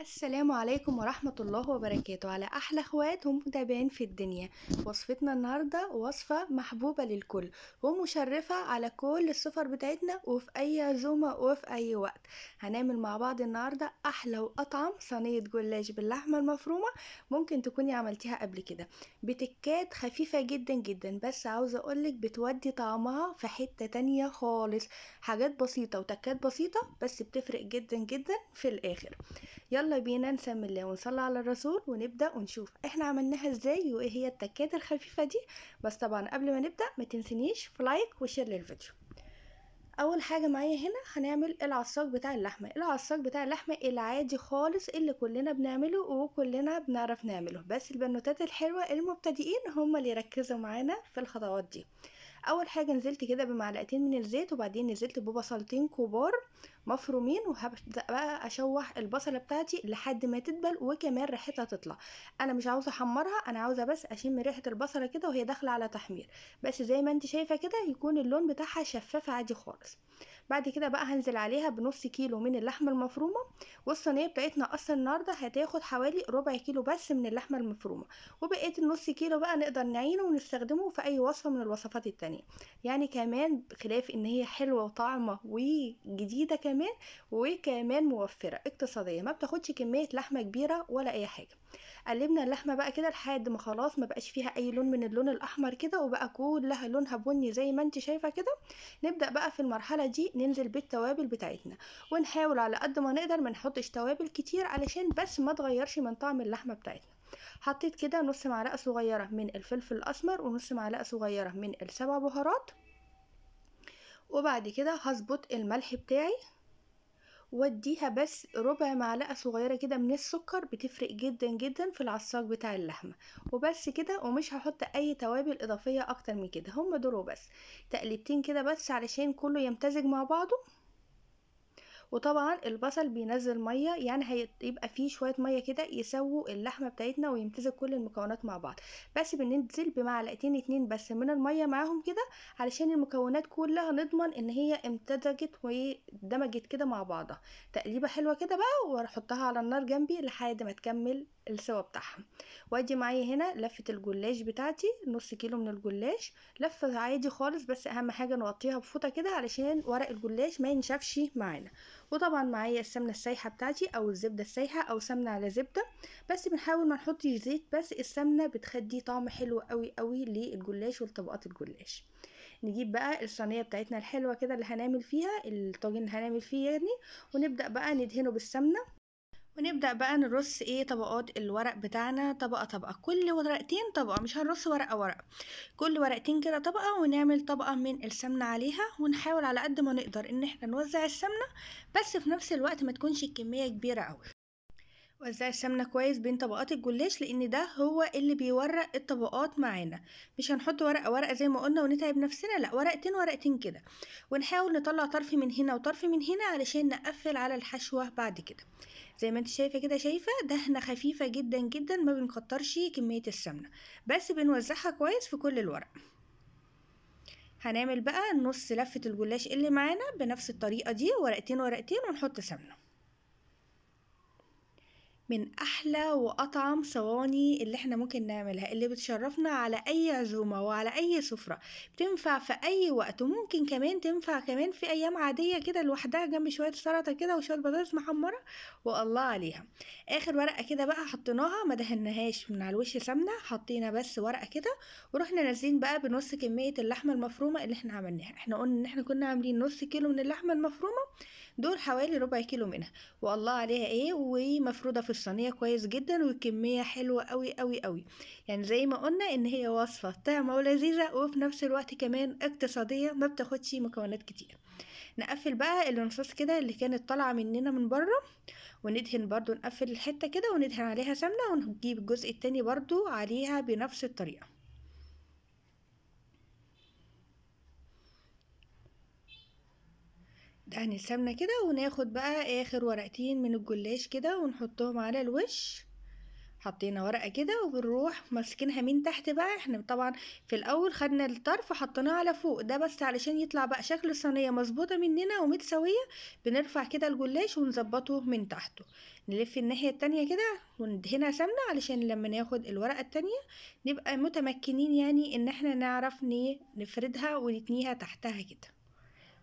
السلام عليكم ورحمة الله وبركاته على أحلى أخوات ومتابعين في الدنيا وصفتنا النهاردة وصفة محبوبة للكل ومشرفة على كل السفر بتاعتنا وفي أي عزومة وفي أي وقت هنعمل مع بعض النهاردة أحلى وأطعم صينية جلاش باللحمة المفرومة ممكن تكوني عملتيها قبل كده بتكات خفيفة جدا جدا بس عاوزة أقولك بتودي طعمها في حتة تانية خالص حاجات بسيطة وتكات بسيطة بس بتفرق جدا جدا في الآخر يلا يلا بينا نسمي الله ونصلي على الرسول ونبدا ونشوف احنا عملناها ازاي وايه هي التكات الخفيفه دي بس طبعا قبل ما نبدا ما تنسنيش في لايك وشير للفيديو اول حاجه معايا هنا هنعمل العصاق بتاع اللحمه العصاق بتاع اللحمه العادي خالص اللي كلنا بنعمله وكلنا بنعرف نعمله بس البنوتات الحلوه المبتدئين هم اللي يركزوا معانا في الخطوات دي اول حاجه نزلت كده بمعلقتين من الزيت وبعدين نزلت ببصلتين كبار مفرومين وهبدا بقى اشوح البصله بتاعتي لحد ما تدبل وكمان ريحتها تطلع انا مش عاوزه احمرها انا عاوزه بس اشم ريحه البصله كده وهي داخله على تحمير بس زي ما انت شايفه كده يكون اللون بتاعها شفاف عادي خالص بعد كده بقى هنزل عليها بنص كيلو من اللحمه المفرومه والصينيه بتاعتنا اصلا النهارده هتاخد حوالي ربع كيلو بس من اللحمه المفرومه وبقيه النص كيلو بقى نقدر نعينه ونستخدمه في اي وصفه من الوصفات التانية يعني كمان خلاف ان هي حلوه وطعمه وجديده كمان وكمان موفره اقتصاديه ما بتاخدش كميه لحمه كبيره ولا اي حاجه قلبنا اللحمه بقى كده لحد ما خلاص ما بقاش فيها اي لون من اللون الاحمر كده وبقى كلها لونها بني زي ما انت شايفه كده نبدا بقى في المرحله دي ننزل بالتوابل بتاعتنا ونحاول على قد ما نقدر ما نحطش توابل كتير علشان بس ما تغيرش من طعم اللحمه بتاعتنا حطيت كده نص معلقه صغيره من الفلفل الاسمر ونص معلقه صغيره من السبع بهارات وبعد كده هظبط الملح بتاعي واديها بس ربع معلقه صغيره كده من السكر بتفرق جدا جدا في العصاق بتاع اللحمه وبس كده ومش هحط اي توابل اضافيه اكتر من كده هم دول بس تقليبتين كده بس علشان كله يمتزج مع بعضه وطبعا البصل بينزل ميه يعني هيبقى فيه شويه ميه كده يسووا اللحمه بتاعتنا ويمتزج كل المكونات مع بعض بس بننزل بمعلقتين اتنين بس من الميه معاهم كده علشان المكونات كلها نضمن ان هي امتزجت ودمجت كده مع بعضها تقليبه حلوه كده بقى واحطها على النار جنبي لحد ما تكمل السوا بتاعها وادي معايا هنا لفه الجلاش بتاعتي نص كيلو من الجلاش لفه عادي خالص بس اهم حاجه نغطيها بفوطه كده علشان ورق الجلاش ما ينشفش معانا وطبعا معايا السمنه السايحه بتاعتي او الزبده السايحه او سمنه على زبده بس بنحاول ما نحطش زيت بس السمنه بتخدي طعم حلو قوي قوي للجلاش ولطبقات الجلاش نجيب بقى الصينيه بتاعتنا الحلوه كده اللي هنعمل فيها الطاجن اللي هنعمل فيه يعني ونبدا بقى ندهنه بالسمنه ونبدأ بقى نرص ايه طبقات الورق بتاعنا طبقة طبقة كل ورقتين طبقة مش هنرص ورقة ورقة كل ورقتين كده طبقة ونعمل طبقة من السمنة عليها ونحاول على قد ما نقدر ان احنا نوزع السمنة بس في نفس الوقت ما تكونش الكمية كبيرة قوي وزع السمنة كويس بين طبقات الجلاش لان ده هو اللي بيورق الطبقات معانا مش هنحط ورقة ورقة زي ما قلنا ونتعب نفسنا لا ورقتين ورقتين كده ونحاول نطلع طرف من هنا وطرف من هنا علشان نقفل على الحشوة بعد كده زي ما انت شايفة كده شايفة دهنة خفيفة جدا جدا ما بنكترش كمية السمنة بس بنوزعها كويس في كل الورق هنعمل بقى نص لفة الجلاش اللي معانا بنفس الطريقة دي ورقتين ورقتين ونحط سمنة من احلى واطعم صواني اللي احنا ممكن نعملها اللي بتشرفنا على اي عزومه وعلى اي سفره بتنفع في اي وقت وممكن كمان تنفع كمان في ايام عاديه كده لوحدها جنب شويه سلطه كده وشويه بطاطس محمره والله عليها اخر ورقه كده بقى حطيناها ما دهنهاش من على الوش سمنه حطينا بس ورقه كده ورحنا نازلين بقى بنص كميه اللحمه المفرومه اللي احنا عملناها احنا قلنا ان احنا كنا عاملين نص كيلو من اللحمه المفرومه دول حوالي ربع كيلو منها والله عليها ايه ومفروده في الصينيه كويس جدا والكميه حلوه قوي قوي قوي يعني زي ما قلنا ان هي وصفه طعمه ولذيذه وفي نفس الوقت كمان اقتصاديه ما بتاخدش مكونات كتير نقفل بقى الرصاص كده اللي كانت طالعه مننا من بره وندهن برضو نقفل الحته كده وندهن عليها سمنه ونجيب الجزء التاني برضو عليها بنفس الطريقه دهن السمنة كده وناخد بقى آخر ورقتين من الجلاش كده ونحطهم على الوش حطينا ورقة كده وبنروح ماسكينها من تحت بقى احنا طبعا في الأول خدنا الطرف حطيناه على فوق ده بس علشان يطلع بقى شكل الصينية مظبوطة مننا ومتساوية بنرفع كده الجلاش ونظبطه من تحته نلف الناحية التانية كده وندهنها سمنة علشان لما ناخد الورقة التانية نبقى متمكنين يعني ان احنا نعرف نفردها ونتنيها تحتها كده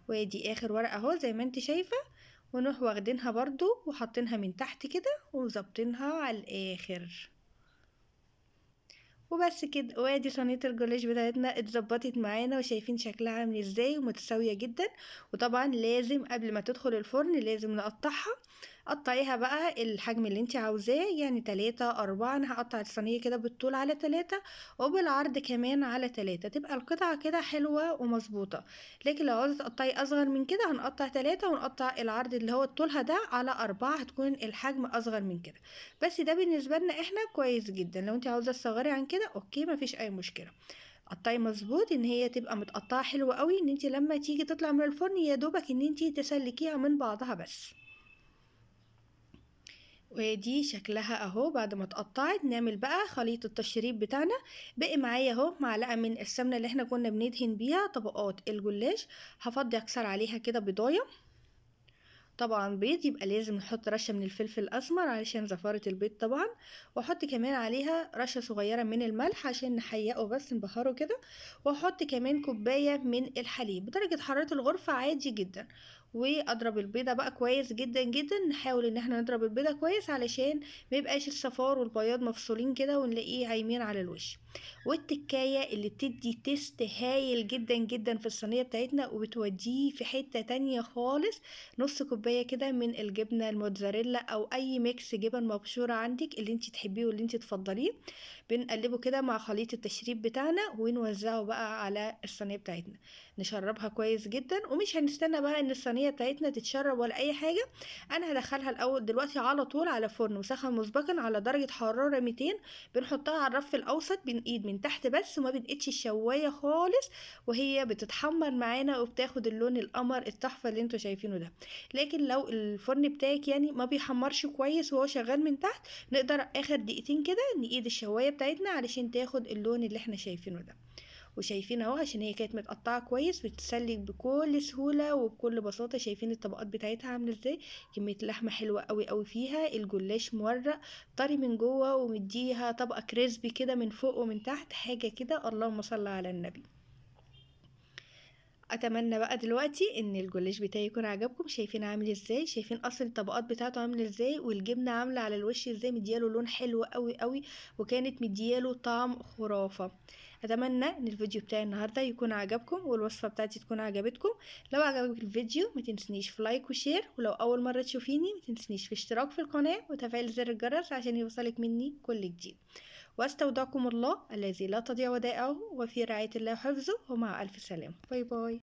وادي اخر ورقة اهو زي ما انت شايفة ونروح واخدينها برضو وحاطينها من تحت كده وظبطينها على الاخر وبس كده وادي صينيه الجلاش بتاعتنا اتظبطت معانا وشايفين شكلها عامل ازاي ومتساويه جدا وطبعا لازم قبل ما تدخل الفرن لازم نقطعها قطعيها بقى الحجم اللي انت عاوزاه يعني تلاتة أربعة أنا هقطع الصينية كده بالطول على تلاتة وبالعرض كمان على تلاتة تبقى القطعة كده حلوة ومظبوطة لكن لو عاوزة تقطعي أصغر من كده هنقطع تلاتة ونقطع العرض اللي هو طولها ده على أربعة هتكون الحجم أصغر من كده بس ده بالنسبة لنا احنا كويس جدا لو انت عاوزة تصغري عن كده اوكي مفيش أي مشكلة قطعي مظبوط ان هي تبقى متقطعه حلوه قوي ان انت لما تيجي تطلع من الفرن يا دوبك ان انت تسلكيها من بعضها بس ودي شكلها اهو بعد ما اتقطعت نعمل بقى خليط التشريب بتاعنا بقي معايا اهو معلقه من السمنه اللي احنا كنا بندهن بيها طبقات الجلاش هفضي اكسر عليها كده بيضايه طبعا بيض يبقى لازم نحط رشه من الفلفل الاسمر علشان زفاره البيض طبعا واحط كمان عليها رشه صغيره من الملح عشان نحيقه بس نبهره كده واحط كمان كوبايه من الحليب بدرجه حراره الغرفه عادي جدا واضرب البيضه بقى كويس جدا جدا نحاول ان احنا نضرب البيضه كويس علشان ما يبقاش الصفار والبياض مفصولين كده ونلاقيه عايمين على الوش والتكايه اللي بتدي تيست هايل جدا جدا في الصينيه بتاعتنا وبتوديه في حته تانية خالص نص كوبايه كده من الجبنه الموتزاريلا او اي ميكس جبن مبشوره عندك اللي انت تحبيه واللي انت تفضليه بنقلبه كده مع خليط التشريب بتاعنا ونوزعه بقى على الصينيه بتاعتنا نشربها كويس جدا ومش هنستنى بقى ان الصينيه الطعميه بتاعتنا تتشرب ولا اي حاجه انا هدخلها الاول دلوقتي على طول على فرن مسخن مسبقا على درجه حراره 200 بنحطها على الرف الاوسط بنقيد من تحت بس وما بنقيدش الشوايه خالص وهي بتتحمر معانا وبتاخد اللون القمر التحفه اللي انتوا شايفينه ده لكن لو الفرن بتاعك يعني ما بيحمرش كويس وهو شغال من تحت نقدر اخر دقيقتين كده نقيد الشوايه بتاعتنا علشان تاخد اللون اللي احنا شايفينه ده وشايفين اهو عشان هي كانت متقطعه كويس بتتسلك بكل سهوله وبكل بساطه شايفين الطبقات بتاعتها عامله ازاي كميه لحمه حلوه قوي قوي فيها الجلاش مورق طري من جوه ومديها طبقه كريسبي كده من فوق ومن تحت حاجه كده اللهم صل على النبي اتمنى بقى دلوقتي ان الجلاش بتاعي يكون عجبكم شايفين عامل ازاي شايفين اصل الطبقات بتاعته عامل ازاي والجبنه عامله على الوش ازاي مدياله لون حلو قوي قوي وكانت مدياله طعم خرافه اتمنى ان الفيديو بتاعي النهارده يكون عجبكم والوصفه بتاعتي تكون عجبتكم لو عجبك الفيديو ما تنسنيش في لايك وشير ولو اول مره تشوفيني ما تنسنيش في اشتراك في القناه وتفعيل زر الجرس عشان يوصلك مني كل جديد واستودعكم الله الذي لا تضيع ودائعه وفي رعاية الله حفظه ومع ألف سلامة باي باي